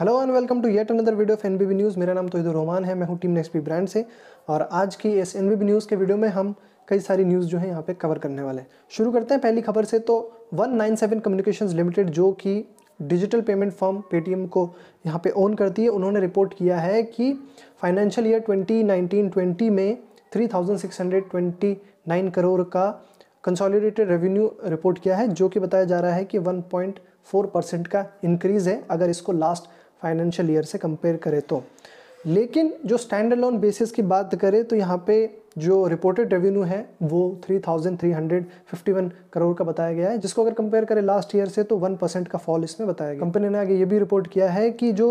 hello and welcome to yet another video of N B news मेरा नाम तो इधर रोमान है मैं हूँ टीम बी ब्रांड से और आज की इस बी न्यूज़ के वीडियो में हम कई सारी न्यूज़ जो है यहाँ पे कवर करने वाले हैं शुरू करते हैं पहली खबर से तो 197 कम्युनिकेशन लिमिटेड जो कि डिजिटल पेमेंट फॉर्म पेटीएम को यहाँ पे ओन करती है उन्होंने रिपोर्ट किया है कि फाइनेंशियल ईयर 2019-20 में 3629 करोड़ का कंसोलिडेटेड रेवेन्यू रिपोर्ट किया है जो कि बताया जा रहा है कि 1.4 परसेंट का इंक्रीज़ है अगर इसको लास्ट फाइनेंशियल ईयर से कंपेयर करें तो लेकिन जो स्टैंड लोन बेसिस की बात करें तो यहाँ पे जो रिपोर्टेड रेवेन्यू है वो 3,351 करोड़ का बताया गया है जिसको अगर कंपेयर करें लास्ट ईयर से तो 1 परसेंट का फॉल इसमें बताया गया कंपनी ने आगे ये भी रिपोर्ट किया है कि जो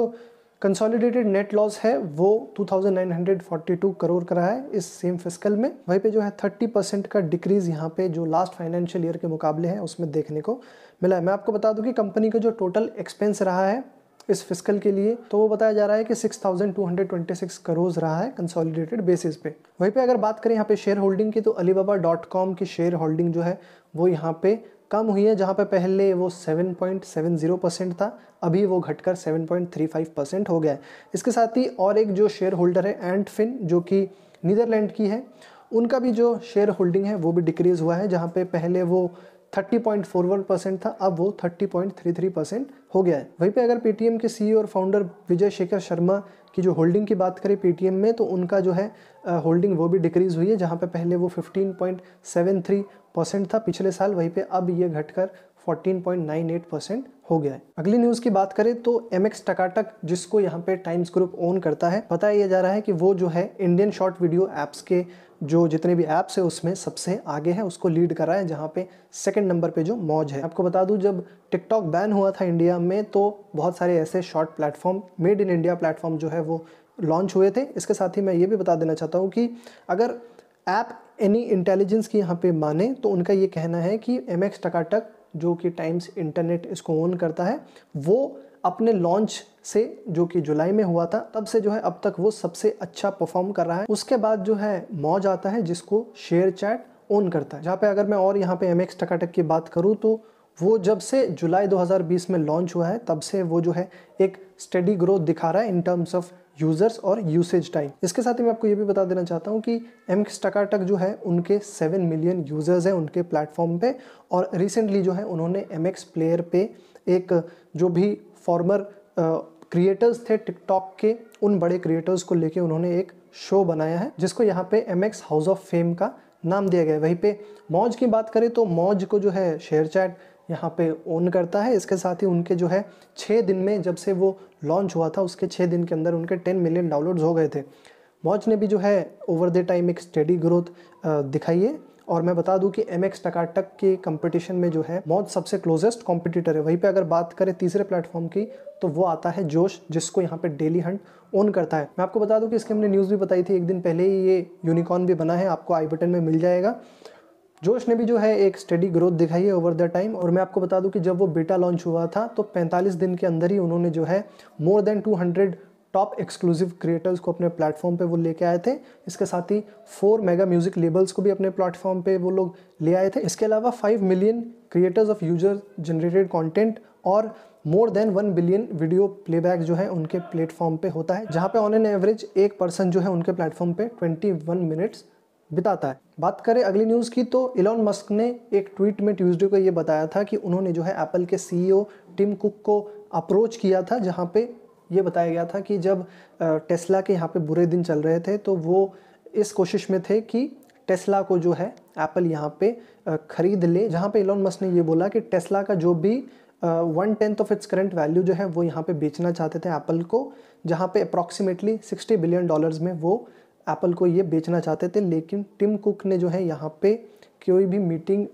कंसोलिडेटेड नेट लॉस है वो 2,942 करोड़ का रहा है इस सेम फिस्कल में वहीं पे जो है 30 परसेंट का डिक्रीज़ यहाँ पे जो लास्ट फाइनेंशियल ईयर के मुकाबले हैं उसमें देखने को मिला है मैं आपको बता दूं कि कंपनी का जो टोटल एक्सपेंस रहा है इस फिस्कल के लिए तो वो बताया जा रहा है कि 6,226 करोड़ रहा है कंसोलिडेटेड बेसिस पे वहीं पे अगर बात करें यहाँ पे शेयर होल्डिंग की तो अलीबाबा डॉट कॉम की शेयर होल्डिंग जो है वो यहाँ पे कम हुई है जहाँ पे पहले वो 7.70 परसेंट था अभी वो घटकर 7.35 परसेंट हो गया है इसके साथ ही और एक जो शेयर होल्डर है एंड फिन जो कि नीदरलैंड की है उनका भी जो शेयर होल्डिंग है वो भी डिक्रीज़ हुआ है जहाँ पे पहले वो 30.41 परसेंट था अब वो 30.33 परसेंट हो गया है वहीं पे अगर पेटीएम के सीईओ e और फाउंडर विजय शेखर शर्मा की जो होल्डिंग की बात करें पेटीएम में तो उनका जो है होल्डिंग वो भी डिक्रीज़ हुई है जहाँ पे पहले वो 15.73 परसेंट था पिछले साल वहीं पे अब ये घटकर 14.98 परसेंट हो गया है अगली न्यूज़ की बात करें तो एम एक्स टकाटक जिसको यहाँ पे टाइम्स ग्रुप ओन करता है बताया जा रहा है कि वो जो है इंडियन शॉर्ट वीडियो ऐप्स के जो जितने भी ऐप्स है उसमें सबसे आगे है उसको लीड कर रहा है जहाँ पे सेकंड नंबर पे जो मौज है आपको बता दूँ जब टिकटॉक बैन हुआ था इंडिया में तो बहुत सारे ऐसे short platform made in India platform जो है वो लॉन्च हुए थे इसके साथ ही मैं ये भी बता देना चाहता हूँ कि अगर ऐप एनी इंटेलिजेंस की यहाँ पे माने तो उनका ये कहना है कि एम एक्स टकाटक जो कि टाइम्स इंटरनेट इसको ओन करता है वो अपने लॉन्च से जो कि जुलाई में हुआ था तब से जो है अब तक वो सबसे अच्छा परफॉर्म कर रहा है उसके बाद जो है मौज आता है जिसको शेयर चैट ओन करता है जहाँ पे अगर मैं और यहाँ पे एम एक्स टकाटक की बात करूँ तो वो जब से जुलाई 2020 में लॉन्च हुआ है तब से वो जो है एक स्टडी ग्रोथ दिखा रहा है इन टर्म्स ऑफ यूज़र्स और यूसेज टाइम इसके साथ ही मैं आपको ये भी बता देना चाहता हूँ कि एम टकाटक जो है उनके सेवन मिलियन यूज़र्स हैं उनके प्लेटफॉर्म पे और रिसेंटली जो है उन्होंने एम प्लेयर पे एक जो भी फॉर्मर क्रिएटर्स थे टिकटॉक के उन बड़े क्रिएटर्स को लेके उन्होंने एक शो बनाया है जिसको यहाँ पे M X house of fame का नाम दिया गया है वहीं पे मौज की बात करें तो मौज को जो है शेयर चैट यहाँ पे ओन करता है इसके साथ ही उनके जो है छः दिन में जब से वो लॉन्च हुआ था उसके छः दिन के अंदर उनके टेन मिलियन डाउनलोड्स हो गए थे मौज ने भी जो है ओवर द टाइम एक स्टडी ग्रोथ दिखाई है और मैं बता दूं कि एम एक्स टकाटक के कंपटीशन में जो है मौत सबसे क्लोजेस्ट कॉम्पिटिटर है वहीं पे अगर बात करें तीसरे प्लेटफॉर्म की तो वो आता है जोश जिसको यहाँ पे डेली हंट ओन करता है मैं आपको बता दूं कि इसकी हमने न्यूज़ भी बताई थी एक दिन पहले ही ये यूनिकॉर्न भी बना है आपको आई बटन में मिल जाएगा जोश ने भी जो है एक स्टडी ग्रोथ दिखाई है ओवर द टाइम और मैं आपको बता दूं कि जब वो बेटा लॉन्च हुआ था तो 45 दिन के अंदर ही उन्होंने जो है more than 200 top exclusive creators को अपने प्लेटफॉर्म पे वो लेके आए थे इसके साथ ही फोर मेगा म्यूज़िक लेबल्स को भी अपने प्लेटफॉर्म पे वो लोग ले आए थे इसके अलावा five million creators of user generated content और more than one billion video playback जो है उनके प्लेटफॉर्म पे होता है जहाँ पे ऑन एन एवरेज एक पर्सन जो है उनके प्लेटफॉर्म पे वन मिनट्स बिताता है बात करें अगली न्यूज़ की तो इलॉन मस्क ने एक ट्वीट में ट्यूसडे को ये बताया था कि उन्होंने जो है एप्पल के सीईओ टिम कुक को अप्रोच किया था जहाँ पे ये बताया गया था कि जब टेस्ला के यहाँ पे बुरे दिन चल रहे थे तो वो इस कोशिश में थे कि टेस्ला को जो है एप्पल यहाँ पे ख़रीद ले जहाँ पे एलोन मस्क ने ये बोला कि टेस्ला का जो भी one tenth of its current value जो है वो यहाँ पे बेचना चाहते थे एप्पल को जहाँ पे अप्रॉक्सीमेटली सिक्सटी बिलियन डॉलर्स में वो एप्पल को ये बेचना चाहते थे लेकिन टिम कुक ने जो है यहाँ पे कोई भी मीटिंग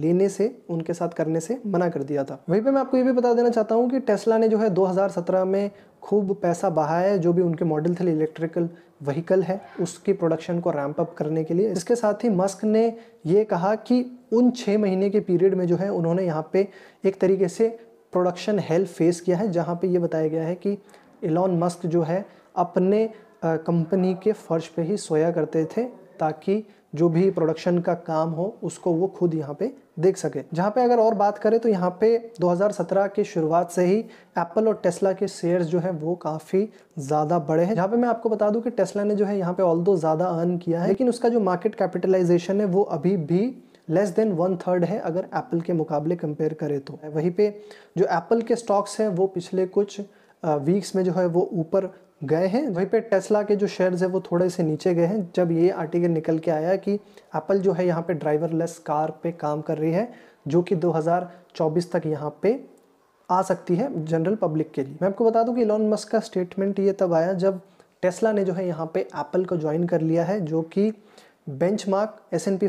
लेने से उनके साथ करने से मना कर दिया था वहीं पे मैं आपको ये भी बता देना चाहता हूँ कि टेस्ला ने जो है 2017 में खूब पैसा बहाया है जो भी उनके मॉडल थे इलेक्ट्रिकल वहीकल है उसकी प्रोडक्शन को रैम्प अप करने के लिए इसके साथ ही मस्क ने ये कहा कि उन छः महीने के पीरियड में जो है उन्होंने यहाँ पे एक तरीके से प्रोडक्शन हेल्प फेस किया है जहाँ पे ये बताया गया है कि एलॉन मस्क जो है अपने कंपनी के फर्श पे ही सोया करते थे ताकि जो भी प्रोडक्शन का काम हो उसको वो खुद यहाँ पे देख सके जहाँ पे अगर और बात करें तो यहाँ पे 2017 के शुरुआत से ही एप्पल और टेस्ला के शेयर्स जो है वो काफ़ी ज़्यादा बड़े हैं जहाँ पे मैं आपको बता दूँ कि टेस्ला ने जो है यहाँ पे ऑल दो ज़्यादा अर्न किया है लेकिन उसका जो मार्केट कैपिटलाइजेशन है वो अभी भी लेस देन वन थर्ड है अगर एप्पल के मुकाबले कंपेयर करें तो वहीं पे जो एप्पल के स्टॉक्स हैं वो पिछले कुछ वीक्स में जो है वो ऊपर गए हैं वहीं पे टेस्ला के जो शेयर्स है वो थोड़े से नीचे गए हैं जब ये आर्टिकल निकल के आया कि एप्पल जो है यहाँ पे ड्राइवरलेस कार पे काम कर रही है जो कि 2024 तक यहाँ पे आ सकती है जनरल पब्लिक के लिए मैं आपको बता दूँ कि इलॉन मस्क का स्टेटमेंट ये तब आया जब टेस्ला ने जो है यहाँ पे एप्पल को ज्वाइन कर लिया है जो कि benchmark S and P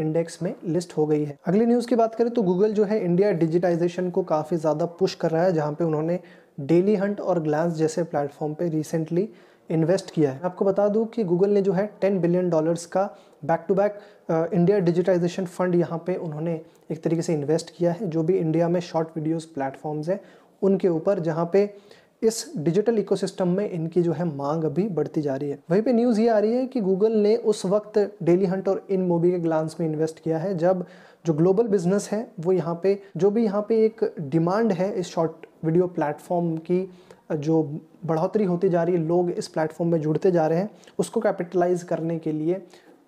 index में लिस्ट हो गई है अगली न्यूज़ की बात करें तो गूगल जो है इंडिया डिजिटाइजेशन को काफ़ी ज़्यादा पुश कर रहा है जहाँ पे उन्होंने डेली हंट और ग्लांस जैसे प्लेटफॉर्म पे रिसेंटली इन्वेस्ट किया है आपको बता दूं कि गूगल ने जो है 10 बिलियन डॉलर्स का back to back India digitization fund यहाँ पे उन्होंने एक तरीके से इन्वेस्ट किया है जो भी इंडिया में शॉर्ट वीडियोस प्लेटफॉर्म्स हैं उनके ऊपर जहाँ पे इस डिजिटल इकोसिस्टम में इनकी जो है मांग अभी बढ़ती जा रही है वहीं पे न्यूज़ ये आ रही है कि गूगल ने उस वक्त डेली हंट और इन मोबी के ग्लांस में इन्वेस्ट किया है जब जो ग्लोबल बिजनेस है वो यहाँ पे जो भी यहाँ पे एक डिमांड है इस शॉर्ट वीडियो प्लेटफॉर्म की जो बढ़ोतरी होती जा रही है लोग इस प्लेटफॉर्म में जुड़ते जा रहे हैं उसको कैपिटलाइज करने के लिए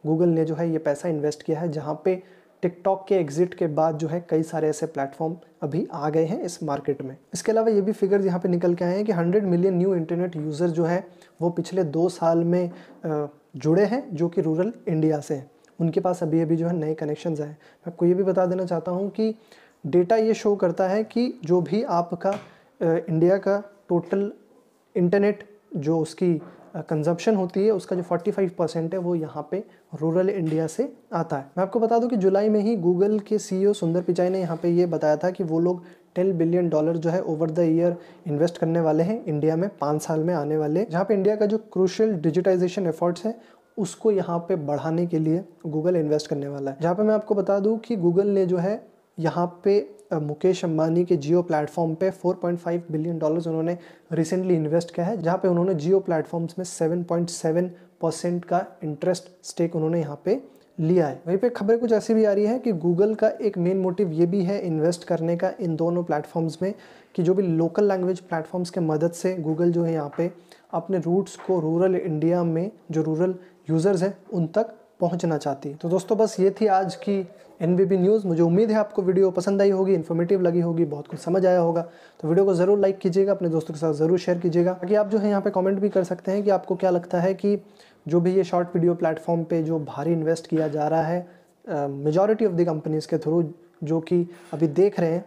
गूगल ने जो है ये पैसा इन्वेस्ट किया है जहाँ पे टिकटॉक के एग्जिट के बाद जो है कई सारे ऐसे प्लेटफॉर्म अभी आ गए हैं इस मार्केट में इसके अलावा ये भी फिगर्स यहाँ पे निकल के आए हैं कि 100 मिलियन न्यू इंटरनेट यूज़र जो है वो पिछले दो साल में जुड़े हैं जो कि रूरल इंडिया से हैं उनके पास अभी अभी जो है नए कनेक्शन आए मैं आपको ये भी बता देना चाहता हूँ कि डेटा ये शो करता है कि जो भी आपका इंडिया का टोटल इंटरनेट जो उसकी कंजप्शन होती है उसका जो 45 परसेंट है वो यहाँ पे रूरल इंडिया से आता है मैं आपको बता दूं कि जुलाई में ही गूगल के सीईओ e सुंदर पिचाई ने यहाँ पे ये बताया था कि वो लोग टेन बिलियन डॉलर जो है ओवर द ईयर इन्वेस्ट करने वाले हैं इंडिया में पाँच साल में आने वाले जहाँ पे इंडिया का जो क्रूशल डिजिटाइजेशन एफर्ट्स है उसको यहाँ पे बढ़ाने के लिए गूगल इन्वेस्ट करने वाला है जहाँ पे मैं आपको बता दूँ कि गूगल ने जो है यहाँ पे मुकेश अंबानी के जियो प्लेटफॉर्म पे 4.5 बिलियन डॉलर्स उन्होंने रिसेंटली इन्वेस्ट किया है जहाँ पे उन्होंने जियो प्लेटफॉर्म्स में 7.7 परसेंट का इंटरेस्ट स्टेक उन्होंने यहाँ पे लिया है वहीं पे खबरें कुछ ऐसी भी आ रही है कि गूगल का एक मेन मोटिव ये भी है इन्वेस्ट करने का इन दोनों प्लेटफॉर्म्स में कि जो भी लोकल लैंग्वेज प्लेटफॉर्म्स के मदद से गूगल जो है यहाँ पे अपने रूट्स को रूरल इंडिया में जो रूरल यूज़र्स हैं उन तक पहुंचना चाहती तो दोस्तों बस ये थी आज की एन न्यूज़ मुझे उम्मीद है आपको वीडियो पसंद आई होगी इन्फॉर्मेटिव लगी होगी बहुत कुछ समझ आया होगा तो वीडियो को ज़रूर लाइक कीजिएगा अपने दोस्तों के साथ ज़रूर शेयर कीजिएगा ताकि आप जो है यहाँ पे कमेंट भी कर सकते हैं कि आपको क्या लगता है कि जो भी ये शॉर्ट वीडियो प्लेटफॉर्म पर जो भारी इन्वेस्ट किया जा रहा है मेजॉरिटी ऑफ द कंपनीज़ के थ्रू जो कि अभी देख रहे हैं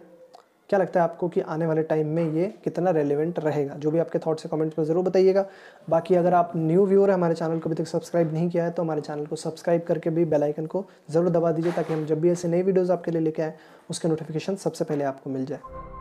क्या लगता है आपको कि आने वाले टाइम में ये कितना रेलिवेंट रहेगा जो भी आपके थॉट्स है कमेंट्स में ज़रूर बताइएगा बाकी अगर आप न्यू व्यूअर है हमारे चैनल को अभी तक सब्सक्राइब नहीं किया है तो हमारे चैनल को सब्सक्राइब करके भी बेल आइकन को ज़रूर दबा दीजिए ताकि हम जब भी ऐसे नई वीडियोज़ आपके लिए लेके आए उसके नोटिफिकेशन सबसे पहले आपको मिल जाए